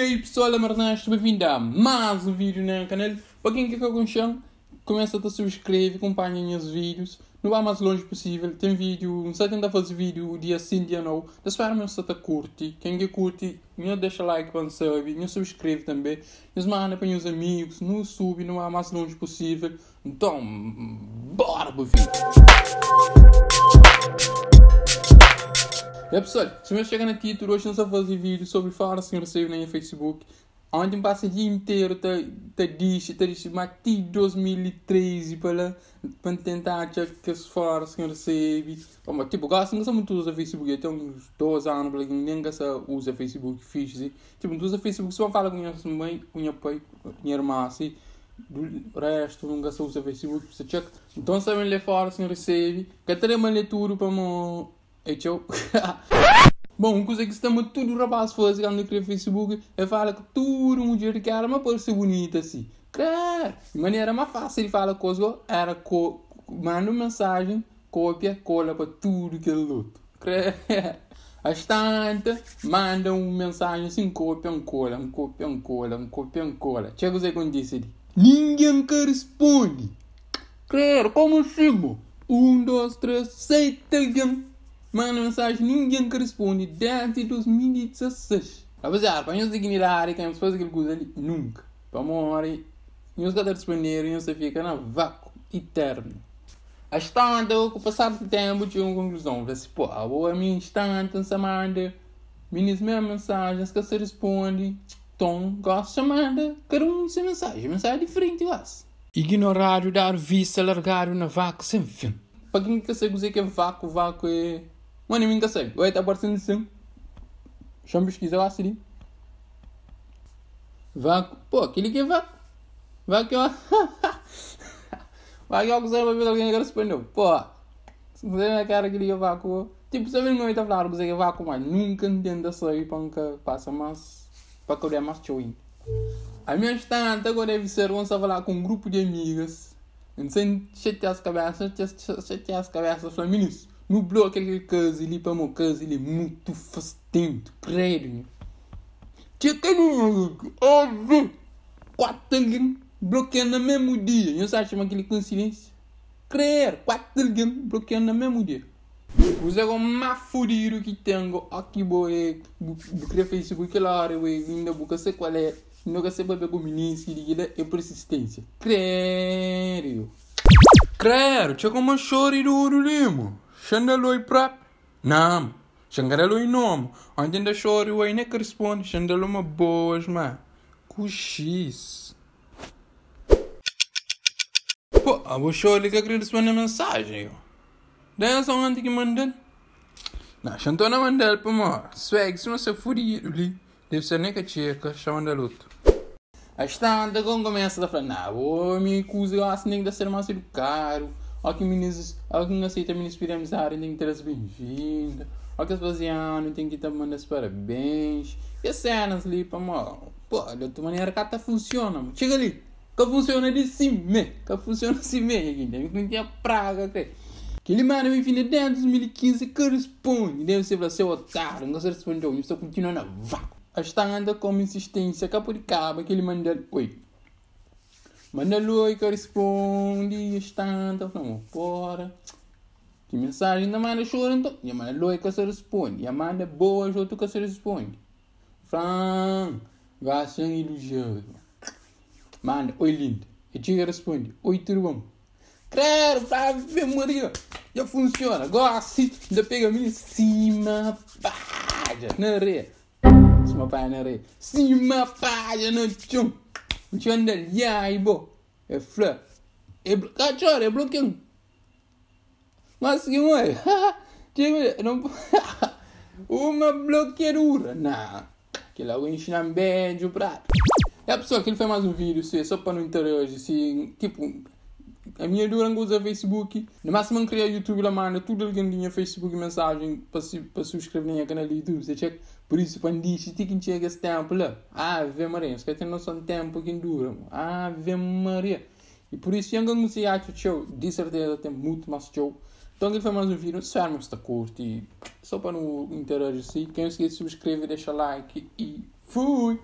E aí pessoal, amarnaste, bem-vindo a mais um vídeo no canal. Para quem quer que eu chão, começa a subscrever, acompanha meus vídeos. Não vá mais longe possível, tem vídeo, não sei tentar fazer vídeo o dia sim, dia não. Das formas você curte, quem quer curte, não deixa like para não saber, não subscreve também. Nos manda para os amigos, não sube, não vá mais longe possível. Então, bora para o vídeo! E pessoal, se me chegar aqui, título, hoje nós vamos fazer vídeo sobre falar sem receber no Facebook. Onde um passa o dia inteiro, te tá diz, tá diz, tá mas 2013 para, para tentar achar que se fora sem recebe. Como, tipo, gasto não muito usa Facebook, eu tenho uns 12 anos, porque ninguém gasta usa Facebook, fixe. Tipo, não usa Facebook, só fala com minha mãe, com meu pai, com minha irmã, assim do resto não gasta usa Facebook, você check. Então sabe ler fora sem recebe, que teremos leitura para é tchau. Bom, que estamos tudo rapaz fazendo aqui no Facebook e fala que tudo mulher que era uma pessoa bonita assim. Claro, de maneira mais fácil de falar coisa era co manda mensagem, cópia, cola para tudo que é luto. A As tantas mandam uma mensagem assim, cópia, cola, cópia, cola, cópia, cola. Chega o segundo disse Ninguém que responde. Claro, como assim? Um, dois, três, sete, alguém Manda mensagem, ninguém que responde desde 2016. Rapaziada, para nós e quem faz aquele coisa ali, nunca. Para morrer, os que responder, nós fica na vácuo eterno. A estante, com o passar do tempo, tinha uma conclusão. Vê se, assim, pô, a boa é minha estante, essa manda, né? Minhas mesmas mensagens que se responde. Tom, gosta merda, cada um sem mensagem. Mensagem diferente, vás. Ignorar, dar vista, largar na vácuo sem fim. Para quem quer o que é vácuo, vácuo é... O anime nunca segue. Ou está aparecendo sempre. Chama pesquisa lá, Siri. Vaco. Pô, aquele que é vaco. Vaco é uma... vaco é algo zero, uma vez alguém agora se prendeu. Pô. Se quiser na cara, aquele é tipo, que é vaco. Tipo, sabe não está falando que é vaco, mas nunca a sair para nunca passa mais... Para correr mais chowin. A minha estante agora deve ser onde falar com um grupo de amigas. Sem chatear as cabeças, chatear as cabeças, flaminice. No bloco, aquele caso ali, para o meu caso, ele é muito fastidio, credo. Tinha aquele houve quatro alguém bloqueando no mesmo dia. Não sabe chamar aquele coincidência? crer, quatro alguém bloqueando no mesmo dia. Você é o mais que tenho aqui, boy. Porque Facebook, claro, ainda não sei qual é. Não sei para o ministro, e persistência. Creio. crer, tinha como chorar e do limo. Chandelui prap. Nam. Changarelui nome. Onde da chore o ainda que responde. Chandeluma boas, ma. Cuxis. Pô, a bocholi que responder a mensagem. Daí a só antiga que mandando. Na chantona mandel para mor. Swag, se não se furir, deve ser nem que checa, chamando a luto. A estanda, quando começa a falar, não, me cusa, assim, nem da ser mais caro. Ó que meninos, ó que não aceita meninos piramos a tem que ter as bem-vindas. Ó que as baseadas, tem que estar mandando os parabéns. E as cenas ali, pá, mano. Pô, de outra maneira, cá tá funciona, mano. Chega ali, que funciona de cima, Que funciona assim mesmo, gente. Não tinha praga, creio. Que ele manda me fina dentro de 2015 corresponde. Deve ser pra ser otário, não responder, Eu estou continuando a vácuo. A estanga com insistência, capuricaba, que ele manda. Oi. Manda a lua que eu respondi, estando, então vamos fora. Que mensagem da manda chorando, então. e a manda lua que se responde, e a manda boa junto que se responde. Fran, gastando ilusão. Manda, oi lindo. E tia responde, oi tudo bom. Credo, pra ver Maria, já funciona. agora Gosto da pegamento em cima, pá, na areia. Cima, pá, na areia. Cima, pá, no chão. Nchondel, ya ibo, e fleur. E cachorro, e bloquinho. Mas que mãe, não uma bloqueadura. Não, que lá o enchina bem de prato. É pessoal, ele foi mais um vídeo, se é só para não interagir, se, tipo, a minha dura usa é Facebook. Na máxima criei YouTube lá, mano, tudo alguém tinha Facebook mensagem para para inscreverem a canal do YouTube, você check. Por isso, quando diz, se tem chega esse tempo lá, ah, vê Maria, você tem noção de tempo que dura, ah, vê Maria. E por isso, eu não sei, acho show, de certeza tem muito mais show. Então, aqui foi mais um vídeo, se que está curto e só para não interagir, quem não esquece de subscrever, deixa like e fui!